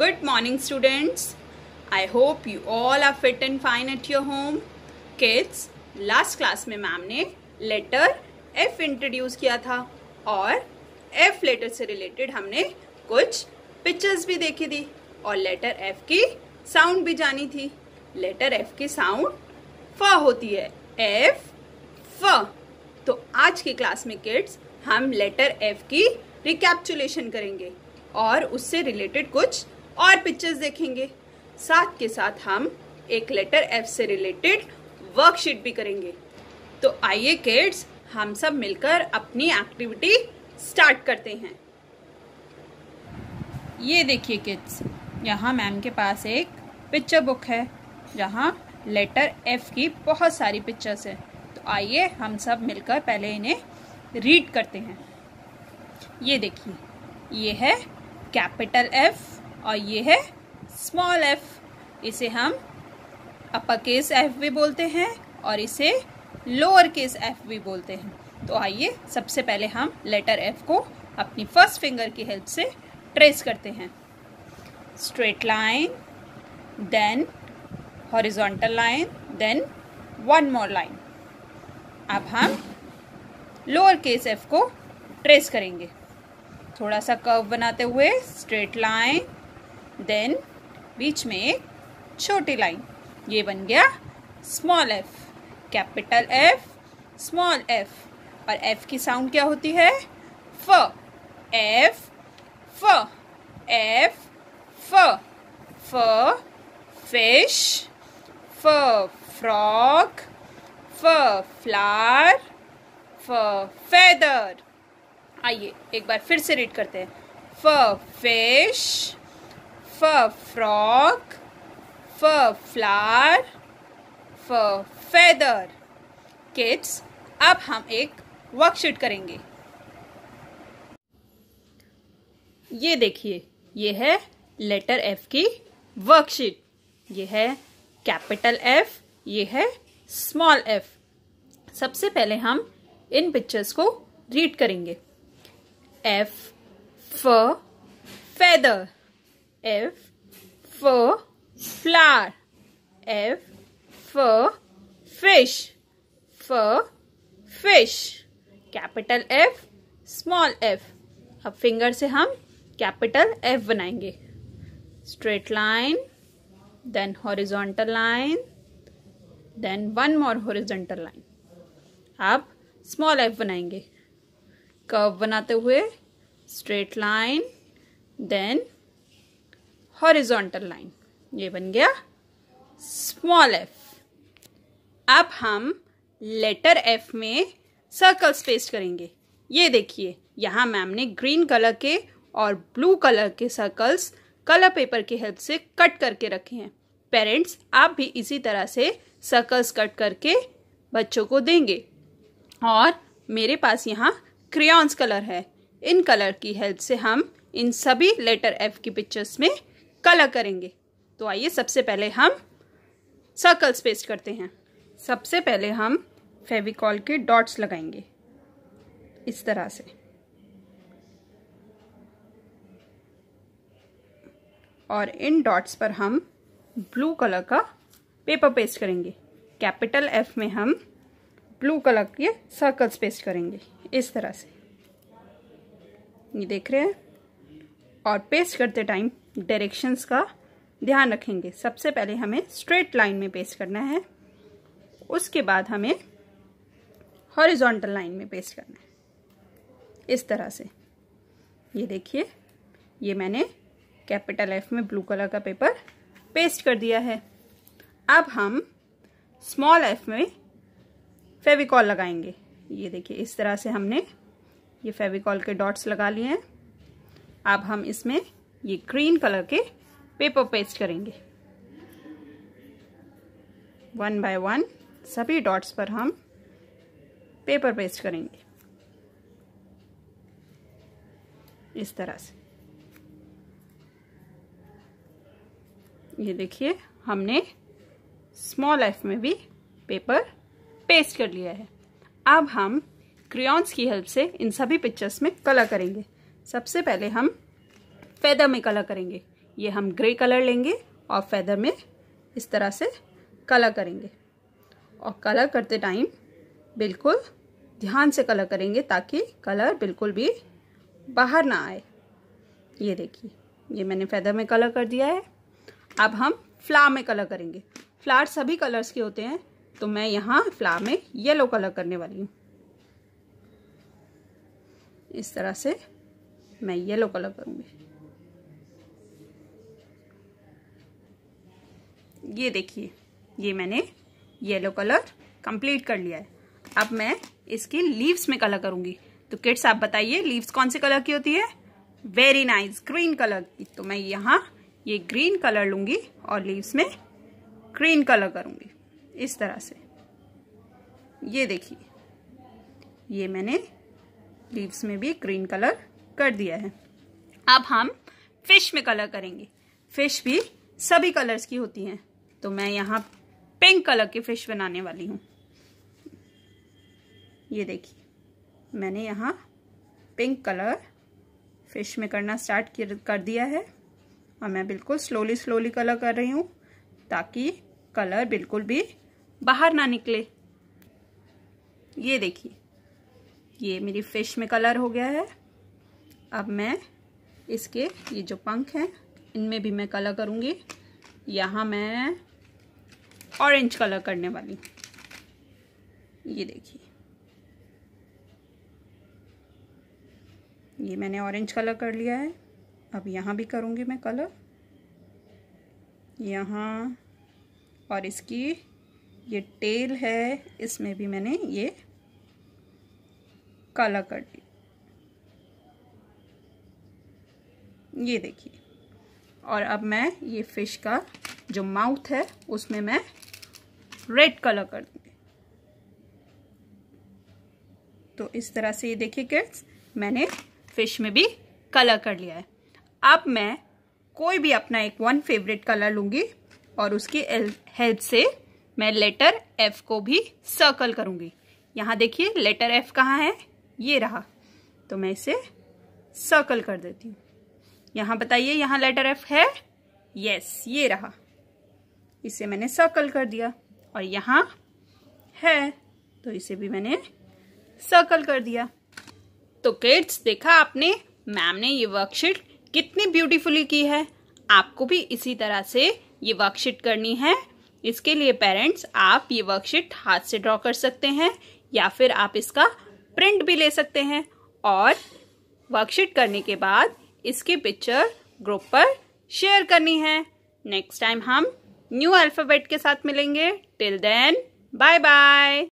Good morning students. I hope you all are fit and fine at your home. Kids, last class में ma'am ने letter F introduce किया था और F letter से related हमने कुछ pictures भी देखी थी और letter F की sound भी जानी थी letter F की sound फ होती है F फ तो आज की क्लास में किड्स हम लेटर F की रिकैप्चुलेशन करेंगे और उससे रिलेटेड कुछ और पिक्चर्स देखेंगे साथ के साथ हम एक लेटर एफ से रिलेटेड वर्कशीट भी करेंगे तो आइए किड्स हम सब मिलकर अपनी एक्टिविटी स्टार्ट करते हैं ये देखिए किड्स यहाँ मैम के पास एक पिक्चर बुक है जहाँ लेटर एफ की बहुत सारी पिक्चर्स है तो आइए हम सब मिलकर पहले इन्हें रीड करते हैं ये देखिए ये है कैपिटल एफ़ और ये है स्मॉल एफ इसे हम अपर केस एफ भी बोलते हैं और इसे लोअर केस एफ भी बोलते हैं तो आइए सबसे पहले हम लेटर एफ को अपनी फर्स्ट फिंगर की हेल्प से ट्रेस करते हैं straight line then horizontal line then one more line अब हम लोअर केस एफ को ट्रेस करेंगे थोड़ा सा कर्व बनाते हुए स्ट्रेट लाइन देन बीच में एक छोटी लाइन ये बन गया small F capital F small F और एफ की साउंड क्या होती है फ एफ फ एफ फ फ फिश फ फ्रॉक फ फ्लावर फ फेदर आइए एक बार फिर से रीड करते हैं फ fish F frog, F flower, F feather. Kids अब हम एक वर्कशीट करेंगे ये देखिए ये है लेटर एफ की वर्कशीट ये है कैपिटल एफ ये है स्मॉल एफ सबसे पहले हम इन पिक्चर्स को रीड करेंगे F feather F for flower. F for fish. For fish. Capital F, small F. अब फिंगर से हम कैपिटल F बनाएंगे straight line then horizontal line then one more horizontal line आप स्मॉल एफ बनाएंगे curve बनाते हुए straight line then horizontal line ये बन गया स्मॉल एफ अब हम लेटर एफ में सर्कल स्पेस करेंगे ये देखिए यहाँ मैम ने ग्रीन कलर के और ब्लू कलर के सर्कल्स कलर पेपर की हेल्प से कट करके रखे हैं पेरेंट्स आप भी इसी तरह से सर्कल्स कट करके बच्चों को देंगे और मेरे पास यहाँ क्रेन्स कलर है इन कलर की हेल्प से हम इन सभी लेटर एफ की पिक्चर्स में कलर करेंगे तो आइए सबसे पहले हम सर्कल्स पेस्ट करते हैं सबसे पहले हम फेविकॉल के डॉट्स लगाएंगे इस तरह से और इन डॉट्स पर हम ब्लू कलर का पेपर पेस्ट करेंगे कैपिटल एफ में हम ब्लू कलर के सर्कल्स पेस्ट करेंगे इस तरह से ये देख रहे हैं और पेस्ट करते टाइम डायरेक्शंस का ध्यान रखेंगे सबसे पहले हमें स्ट्रेट लाइन में पेस्ट करना है उसके बाद हमें हॉरिजॉन्टल लाइन में पेस्ट करना है इस तरह से ये देखिए ये मैंने कैपिटल एफ में ब्लू कलर का पेपर पेस्ट कर दिया है अब हम स्मॉल एफ में फेविकॉल लगाएंगे ये देखिए इस तरह से हमने ये फेविकॉल के डॉट्स लगा लिए हैं अब हम इसमें ये ग्रीन कलर के पेपर पेस्ट करेंगे वन बाय वन सभी डॉट्स पर हम पेपर पेस्ट करेंगे इस तरह से ये देखिए हमने स्मॉल एफ में भी पेपर पेस्ट कर लिया है अब हम क्रियॉन्स की हेल्प से इन सभी पिक्चर्स में कलर करेंगे सबसे पहले हम फैदर में कलर करेंगे ये हम ग्रे कलर लेंगे और फैदर में इस तरह से कलर करेंगे और कलर करते टाइम बिल्कुल ध्यान से कलर करेंगे ताकि कलर बिल्कुल भी बाहर ना आए ये देखिए ये मैंने फैदर में कलर कर दिया है अब हम फ्लावर में कलर करेंगे फ्लावर सभी कलर्स के होते हैं तो मैं यहाँ फ्लावर में येलो कलर करने वाली हूँ इस तरह से मैं येलो कलर करूँगी ये देखिए ये मैंने येलो कलर कंप्लीट कर लिया है अब मैं इसकी लीव्स में कलर करूंगी तो किड्स आप बताइए लीव्स कौन से कलर की होती है वेरी नाइस ग्रीन कलर की तो मैं यहाँ ये ग्रीन कलर लूंगी और लीव्स में ग्रीन कलर करूंगी इस तरह से ये देखिए ये मैंने लीव्स में भी ग्रीन कलर कर दिया है अब हम फिश में कलर करेंगे फिश भी सभी कलर्स की होती हैं तो मैं यहाँ पिंक कलर की फिश बनाने वाली हूँ ये देखिए मैंने यहाँ पिंक कलर फिश में करना स्टार्ट कर दिया है और मैं बिल्कुल स्लोली स्लोली कलर कर रही हूँ ताकि कलर बिल्कुल भी बाहर ना निकले ये देखिए ये मेरी फिश में कलर हो गया है अब मैं इसके ये जो पंख हैं इनमें भी मैं कलर करूँगी यहाँ मैं ऑरेंज कलर करने वाली ये देखिए ये मैंने ऑरेंज कलर कर लिया है अब यहाँ भी करूँगी मैं कलर यहाँ और इसकी ये टेल है इसमें भी मैंने ये कलर कर दी ये देखिए और अब मैं ये फिश का जो माउथ है उसमें मैं रेड कलर कर दूंगी तो इस तरह से ये देखिए किड्स मैंने फिश में भी कलर कर लिया है अब मैं कोई भी अपना एक वन फेवरेट कलर लूंगी और उसकी हेल्प से मैं लेटर एफ को भी सर्कल करूंगी यहां देखिए लेटर एफ कहाँ है ये रहा तो मैं इसे सर्कल कर देती हूँ यहां बताइए यहां लेटर एफ है यस ये रहा इसे मैंने सर्कल कर दिया और यहाँ है तो इसे भी मैंने सर्कल कर दिया तो किड्स देखा आपने मैम ने ये वर्कशीट कितनी ब्यूटीफुली की है आपको भी इसी तरह से ये वर्कशीट करनी है इसके लिए पेरेंट्स आप ये वर्कशीट हाथ से ड्रॉ कर सकते हैं या फिर आप इसका प्रिंट भी ले सकते हैं और वर्कशीट करने के बाद इसके पिक्चर ग्रुप पर शेयर करनी है नेक्स्ट टाइम हम न्यू अल्फाबेट के साथ मिलेंगे टिल देन बाय बाय